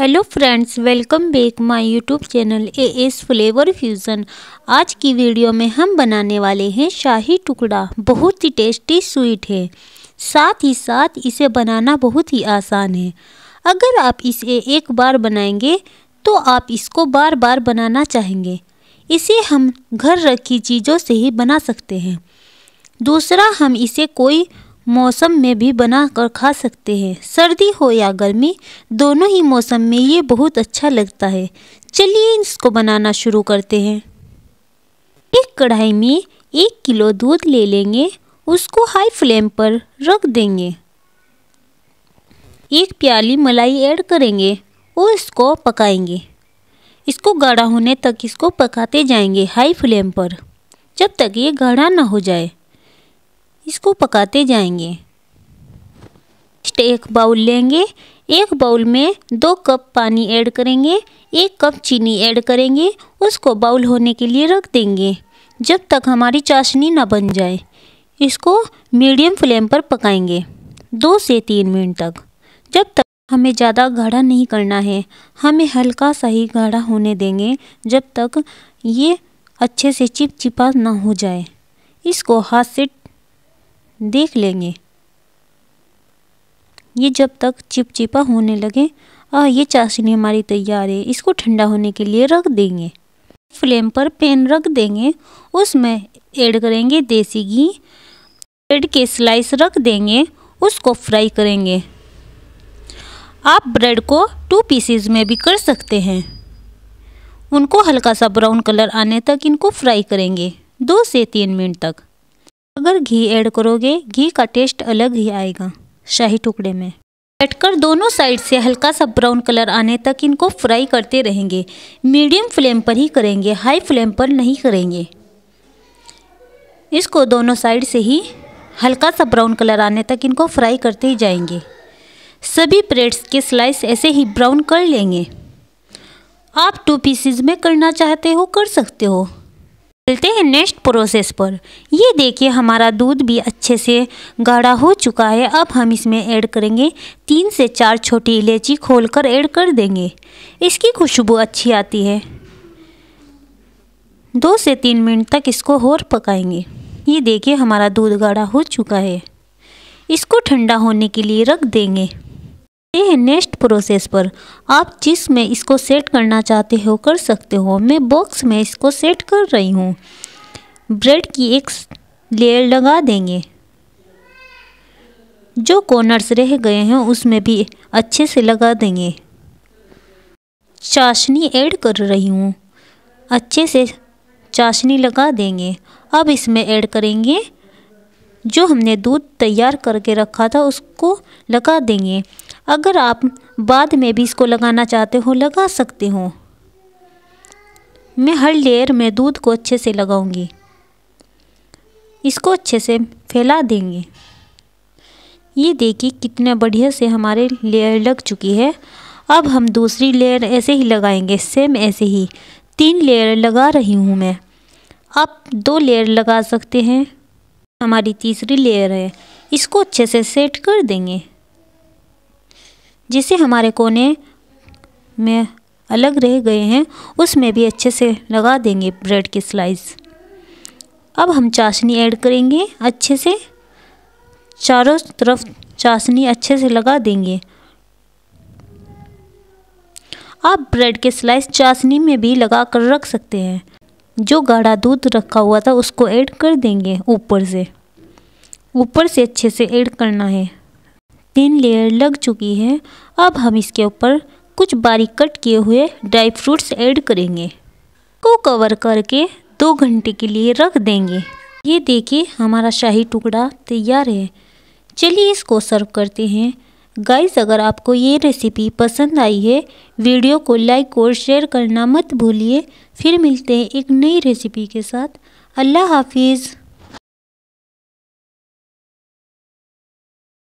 hello friends welcome back my YouTube channel A S flavour fusion आज की video में हम बनाने वाले हैं शाही टुकड़ा बहुत ही टेस्टी स्वीट है साथ ही साथ इसे बनाना बहुत ही आसान है अगर आप इसे एक बार बनाएंगे तो आप इसको बार बार बनाना चाहेंगे इसे हम घर रखी चीज़ों से ही बना सकते हैं दूसरा हम इसे कोई मौसम में भी बना कर खा सकते हैं सर्दी हो या गर्मी दोनों ही मौसम में ये बहुत अच्छा लगता है चलिए इसको बनाना शुरू करते हैं एक कढ़ाई में एक किलो दूध ले लेंगे उसको हाई फ्लेम पर रख देंगे एक प्याली मलाई ऐड करेंगे और इसको पकाएंगे इसको गाढ़ा होने तक इसको पकाते जाएंगे हाई फ्लेम पर जब तक ये गाढ़ा ना हो जाए इसको पकाते जाएंगे एक बाउल लेंगे एक बाउल में दो कप पानी ऐड करेंगे एक कप चीनी ऐड करेंगे उसको बाउल होने के लिए रख देंगे जब तक हमारी चाशनी ना बन जाए इसको मीडियम फ्लेम पर पकाएंगे दो से तीन मिनट तक जब तक हमें ज़्यादा गाढ़ा नहीं करना है हमें हल्का सा ही गाढ़ा होने देंगे जब तक ये अच्छे से चिपचिपा ना हो जाए इसको हाथ से देख लेंगे ये जब तक चिपचिपा होने लगे आ ये चाशनी हमारी तैयार है इसको ठंडा होने के लिए रख देंगे फ्लेम पर पैन रख देंगे उसमें ऐड करेंगे देसी घी ब्रेड के स्लाइस रख देंगे उसको फ्राई करेंगे आप ब्रेड को टू पीसेस में भी कर सकते हैं उनको हल्का सा ब्राउन कलर आने तक इनको फ्राई करेंगे दो से तीन मिनट तक अगर घी ऐड करोगे घी का टेस्ट अलग ही आएगा शाही टुकड़े में कर दोनों साइड से हल्का सा ब्राउन कलर आने तक इनको फ्राई करते रहेंगे मीडियम फ्लेम पर ही करेंगे हाई फ्लेम पर नहीं करेंगे इसको दोनों साइड से ही हल्का सा ब्राउन कलर आने तक इनको फ्राई करते ही जाएंगे सभी ब्रेड्स के स्लाइस ऐसे ही ब्राउन कर लेंगे आप टू पीसीज में करना चाहते हो कर सकते हो चलते हैं नेक्स्ट प्रोसेस पर ये देखिए हमारा दूध भी अच्छे से गाढ़ा हो चुका है अब हम इसमें ऐड करेंगे तीन से चार छोटी इलायची खोलकर ऐड कर देंगे इसकी खुशबू अच्छी आती है दो से तीन मिनट तक इसको और पकाएंगे ये देखिए हमारा दूध गाढ़ा हो चुका है इसको ठंडा होने के लिए रख देंगे ये है नेक्स्ट प्रोसेस पर आप जिस में इसको सेट करना चाहते हो कर सकते हो मैं बॉक्स में इसको सेट कर रही हूँ ब्रेड की एक लेयर लगा देंगे जो कॉर्नर्स रह गए हैं उसमें भी अच्छे से लगा देंगे चाशनी ऐड कर रही हूँ अच्छे से चाशनी लगा देंगे अब इसमें ऐड करेंगे जो हमने दूध तैयार करके रखा था उसको लगा देंगे अगर आप बाद में भी इसको लगाना चाहते हो लगा सकते हो मैं हर लेयर में दूध को अच्छे से लगाऊंगी इसको अच्छे से फैला देंगे ये देखिए कितने बढ़िया से हमारे लेयर लग चुकी है अब हम दूसरी लेयर ऐसे ही लगाएंगे सेम ऐसे ही तीन लेयर लगा रही हूँ मैं आप दो लेयर लगा सकते हैं हमारी तीसरी लेयर है इसको अच्छे से सेट कर देंगे जिसे हमारे कोने में अलग रह गए हैं उसमें भी अच्छे से लगा देंगे ब्रेड की स्लाइस अब हम चाशनी ऐड करेंगे अच्छे से चारों तरफ चाशनी अच्छे से लगा देंगे आप ब्रेड के स्लाइस चाशनी में भी लगा कर रख सकते हैं जो गाढ़ा दूध रखा हुआ था उसको ऐड कर देंगे ऊपर से ऊपर से अच्छे से ऐड करना है थिन लेयर लग चुकी है अब हम इसके ऊपर कुछ बारीक कट किए हुए ड्राई फ्रूट्स ऐड करेंगे को कवर करके दो घंटे के लिए रख देंगे ये देखिए हमारा शाही टुकड़ा तैयार है चलिए इसको सर्व करते हैं गाइस अगर आपको ये रेसिपी पसंद आई है वीडियो को लाइक और शेयर करना मत भूलिए फिर मिलते हैं एक नई रेसिपी के साथ अल्लाह हाफिज़